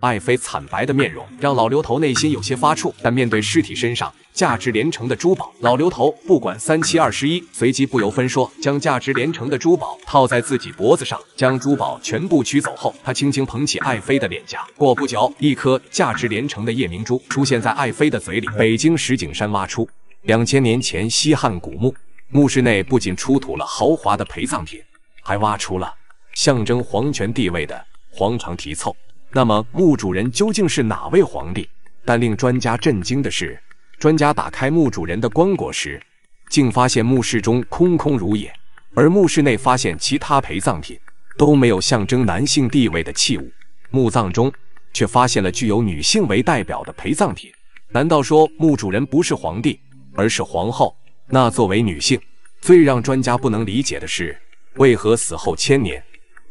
爱妃惨白的面容让老刘头内心有些发怵，但面对尸体身上价值连城的珠宝，老刘头不管三七二十一，随即不由分说将价值连城的珠宝套在自己脖子上，将珠宝全部取走后，他轻轻捧起爱妃的脸颊。过不久，一颗价值连城的夜明珠出现在爱妃的嘴里。北京石景山挖出两千年前西汉古墓，墓室内不仅出土了豪华的陪葬品，还挖出了象征皇权地位的黄肠题凑。那么墓主人究竟是哪位皇帝？但令专家震惊的是，专家打开墓主人的棺椁时，竟发现墓室中空空如也，而墓室内发现其他陪葬品都没有象征男性地位的器物，墓葬中却发现了具有女性为代表的陪葬品。难道说墓主人不是皇帝，而是皇后？那作为女性，最让专家不能理解的是，为何死后千年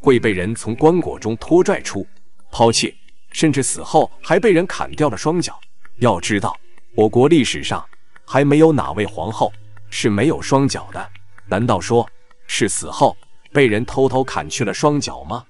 会被人从棺椁中拖拽出？抛弃，甚至死后还被人砍掉了双脚。要知道，我国历史上还没有哪位皇后是没有双脚的。难道说是死后被人偷偷砍去了双脚吗？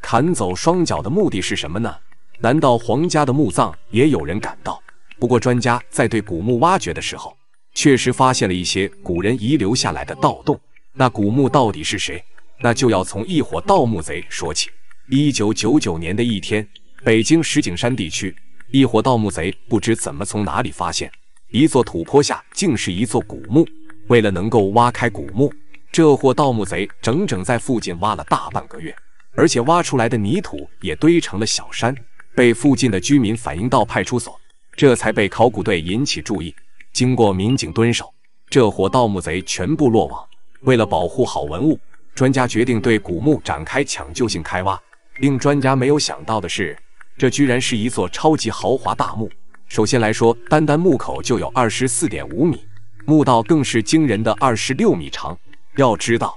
砍走双脚的目的是什么呢？难道皇家的墓葬也有人敢盗？不过专家在对古墓挖掘的时候，确实发现了一些古人遗留下来的盗洞。那古墓到底是谁？那就要从一伙盗墓贼说起。一九九九年的一天，北京石景山地区，一伙盗墓贼不知怎么从哪里发现，一座土坡下竟是一座古墓。为了能够挖开古墓，这伙盗墓贼整整在附近挖了大半个月，而且挖出来的泥土也堆成了小山，被附近的居民反映到派出所，这才被考古队引起注意。经过民警蹲守，这伙盗墓贼全部落网。为了保护好文物，专家决定对古墓展开抢救性开挖。令专家没有想到的是，这居然是一座超级豪华大墓。首先来说，单单墓口就有二十四点五米，墓道更是惊人的二十六米长。要知道，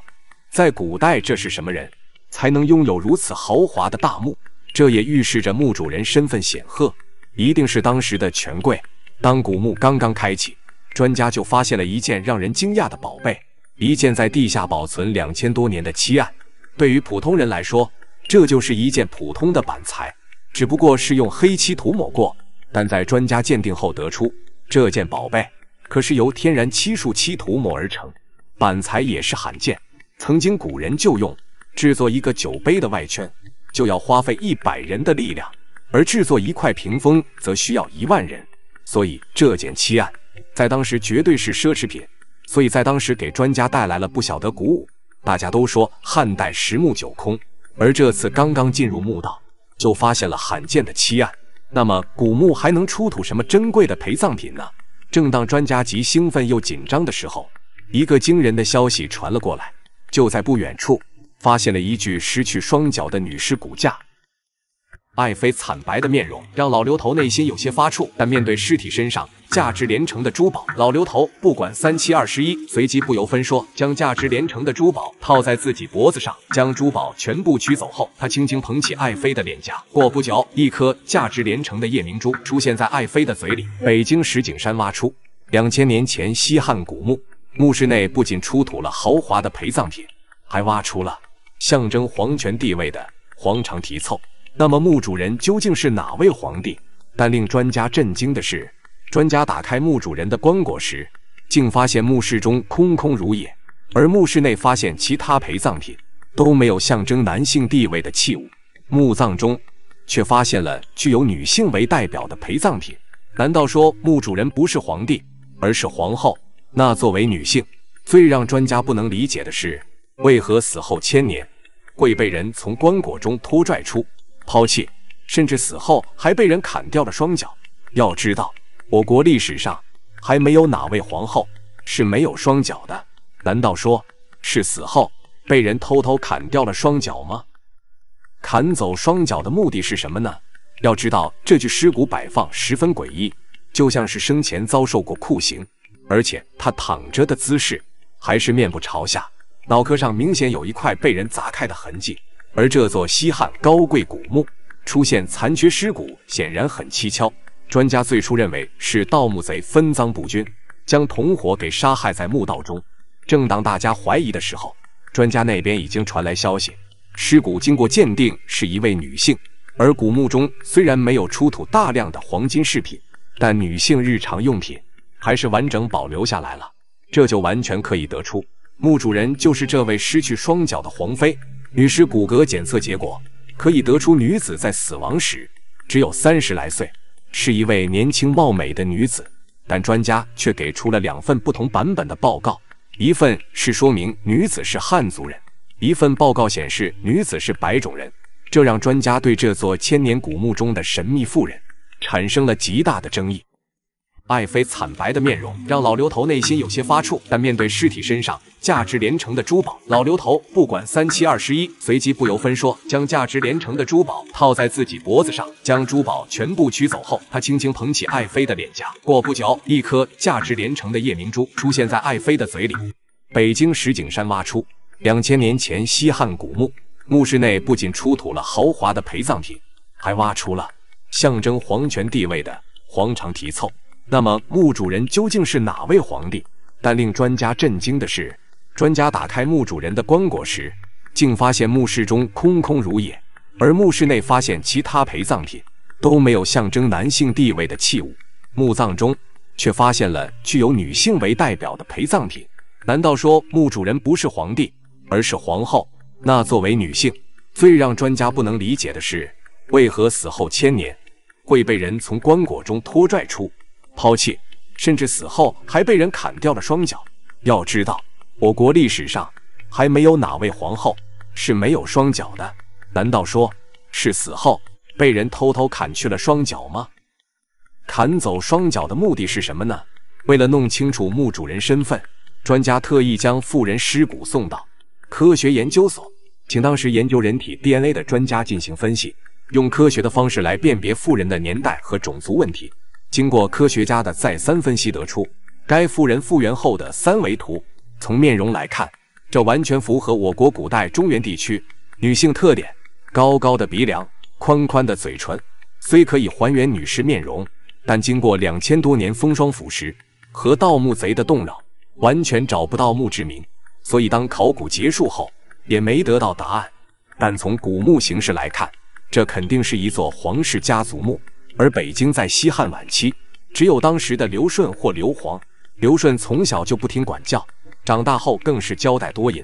在古代，这是什么人才能拥有如此豪华的大墓？这也预示着墓主人身份显赫，一定是当时的权贵。当古墓刚刚开启，专家就发现了一件让人惊讶的宝贝——一件在地下保存两千多年的漆案。对于普通人来说，这就是一件普通的板材，只不过是用黑漆涂抹过。但在专家鉴定后得出，这件宝贝可是由天然漆树漆涂抹而成，板材也是罕见。曾经古人就用制作一个酒杯的外圈，就要花费一百人的力量，而制作一块屏风则需要一万人。所以这件漆案在当时绝对是奢侈品，所以在当时给专家带来了不小的鼓舞。大家都说汉代十木九空。而这次刚刚进入墓道，就发现了罕见的漆案。那么，古墓还能出土什么珍贵的陪葬品呢？正当专家极兴奋又紧张的时候，一个惊人的消息传了过来：就在不远处，发现了一具失去双脚的女尸骨架。爱妃惨白的面容让老刘头内心有些发怵，但面对尸体身上价值连城的珠宝，老刘头不管三七二十一，随即不由分说将价值连城的珠宝套在自己脖子上，将珠宝全部取走后，他轻轻捧起爱妃的脸颊。过不久，一颗价值连城的夜明珠出现在爱妃的嘴里。北京石景山挖出两千年前西汉古墓，墓室内不仅出土了豪华的陪葬品，还挖出了象征皇权地位的黄长提凑。那么墓主人究竟是哪位皇帝？但令专家震惊的是，专家打开墓主人的棺椁时，竟发现墓室中空空如也，而墓室内发现其他陪葬品都没有象征男性地位的器物，墓葬中却发现了具有女性为代表的陪葬品。难道说墓主人不是皇帝，而是皇后？那作为女性，最让专家不能理解的是，为何死后千年会被人从棺椁中拖拽出？抛弃，甚至死后还被人砍掉了双脚。要知道，我国历史上还没有哪位皇后是没有双脚的。难道说是死后被人偷偷砍掉了双脚吗？砍走双脚的目的是什么呢？要知道，这具尸骨摆放十分诡异，就像是生前遭受过酷刑，而且他躺着的姿势还是面部朝下，脑壳上明显有一块被人砸开的痕迹。而这座西汉高贵古墓出现残缺尸骨，显然很蹊跷。专家最初认为是盗墓贼分赃不均，将同伙给杀害在墓道中。正当大家怀疑的时候，专家那边已经传来消息：尸骨经过鉴定是一位女性。而古墓中虽然没有出土大量的黄金饰品，但女性日常用品还是完整保留下来了。这就完全可以得出，墓主人就是这位失去双脚的皇妃。女尸骨骼检测结果可以得出，女子在死亡时只有三十来岁，是一位年轻貌美的女子。但专家却给出了两份不同版本的报告，一份是说明女子是汉族人，一份报告显示女子是白种人。这让专家对这座千年古墓中的神秘妇人产生了极大的争议。爱妃惨白的面容让老刘头内心有些发怵，但面对尸体身上价值连城的珠宝，老刘头不管三七二十一，随即不由分说将价值连城的珠宝套在自己脖子上，将珠宝全部取走后，他轻轻捧起爱妃的脸颊。过不久，一颗价值连城的夜明珠出现在爱妃的嘴里。北京石景山挖出两千年前西汉古墓，墓室内不仅出土了豪华的陪葬品，还挖出了象征皇权地位的黄长提凑。那么墓主人究竟是哪位皇帝？但令专家震惊的是，专家打开墓主人的棺椁时，竟发现墓室中空空如也，而墓室内发现其他陪葬品都没有象征男性地位的器物，墓葬中却发现了具有女性为代表的陪葬品。难道说墓主人不是皇帝，而是皇后？那作为女性，最让专家不能理解的是，为何死后千年会被人从棺椁中拖拽出？抛弃，甚至死后还被人砍掉了双脚。要知道，我国历史上还没有哪位皇后是没有双脚的。难道说是死后被人偷偷砍去了双脚吗？砍走双脚的目的是什么呢？为了弄清楚墓主人身份，专家特意将妇人尸骨送到科学研究所，请当时研究人体 DNA 的专家进行分析，用科学的方式来辨别妇人的年代和种族问题。经过科学家的再三分析，得出该妇人复原后的三维图。从面容来看，这完全符合我国古代中原地区女性特点：高高的鼻梁，宽宽的嘴唇。虽可以还原女尸面容，但经过两千多年风霜腐蚀和盗墓贼的动扰，完全找不到墓志铭，所以当考古结束后也没得到答案。但从古墓形式来看，这肯定是一座皇室家族墓。而北京在西汉晚期，只有当时的刘顺或刘皇。刘顺从小就不听管教，长大后更是交代多淫，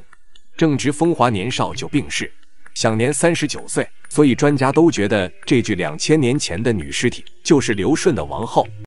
正值风华年少就病逝，享年三十九岁。所以专家都觉得这具两千年前的女尸体就是刘顺的王后。